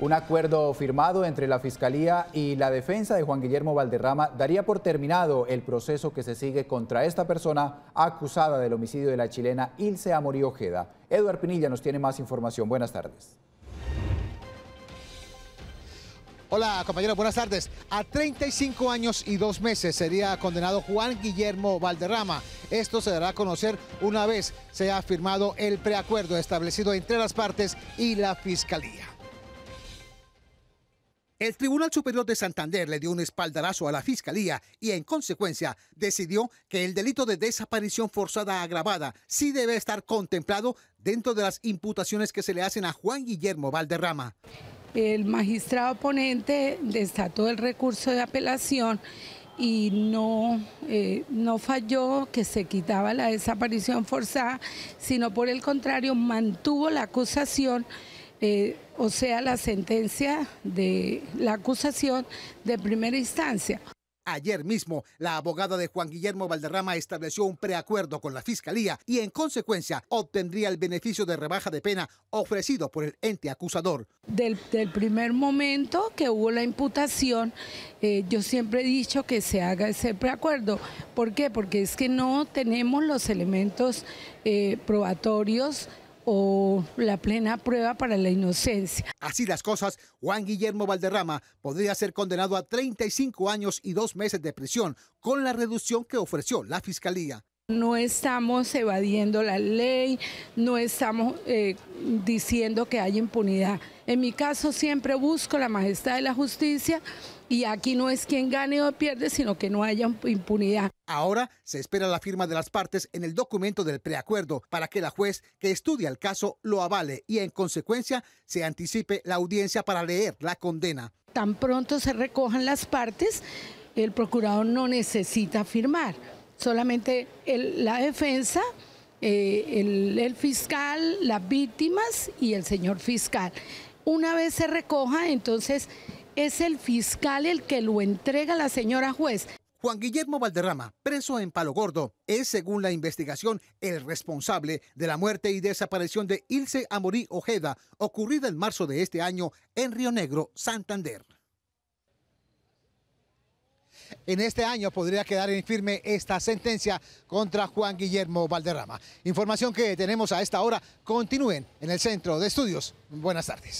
Un acuerdo firmado entre la Fiscalía y la defensa de Juan Guillermo Valderrama daría por terminado el proceso que se sigue contra esta persona acusada del homicidio de la chilena Ilse Amorío Ojeda. Eduard Pinilla nos tiene más información. Buenas tardes. Hola compañeros, buenas tardes. A 35 años y dos meses sería condenado Juan Guillermo Valderrama. Esto se dará a conocer una vez se ha firmado el preacuerdo establecido entre las partes y la Fiscalía. El Tribunal Superior de Santander le dio un espaldarazo a la Fiscalía y en consecuencia decidió que el delito de desaparición forzada agravada sí debe estar contemplado dentro de las imputaciones que se le hacen a Juan Guillermo Valderrama. El magistrado ponente desató el recurso de apelación y no, eh, no falló que se quitaba la desaparición forzada, sino por el contrario mantuvo la acusación eh, o sea, la sentencia de la acusación de primera instancia. Ayer mismo, la abogada de Juan Guillermo Valderrama estableció un preacuerdo con la Fiscalía y en consecuencia obtendría el beneficio de rebaja de pena ofrecido por el ente acusador. Del, primer momento que hubo la imputación, eh, yo siempre he dicho que se haga ese preacuerdo. ¿Por qué? Porque es que no tenemos los elementos eh, probatorios o la plena prueba para la inocencia. Así las cosas, Juan Guillermo Valderrama podría ser condenado a 35 años y dos meses de prisión con la reducción que ofreció la Fiscalía. No estamos evadiendo la ley, no estamos eh, diciendo que haya impunidad. En mi caso siempre busco la majestad de la justicia y aquí no es quien gane o pierde, sino que no haya impunidad. Ahora se espera la firma de las partes en el documento del preacuerdo para que la juez que estudia el caso lo avale y en consecuencia se anticipe la audiencia para leer la condena. Tan pronto se recojan las partes, el procurador no necesita firmar, solamente la defensa, eh, el, el fiscal, las víctimas y el señor fiscal. Una vez se recoja, entonces es el fiscal el que lo entrega a la señora juez. Juan Guillermo Valderrama, preso en Palo Gordo, es, según la investigación, el responsable de la muerte y desaparición de Ilse Amorí Ojeda, ocurrida en marzo de este año en Río Negro, Santander. En este año podría quedar en firme esta sentencia contra Juan Guillermo Valderrama. Información que tenemos a esta hora. Continúen en el Centro de Estudios. Buenas tardes.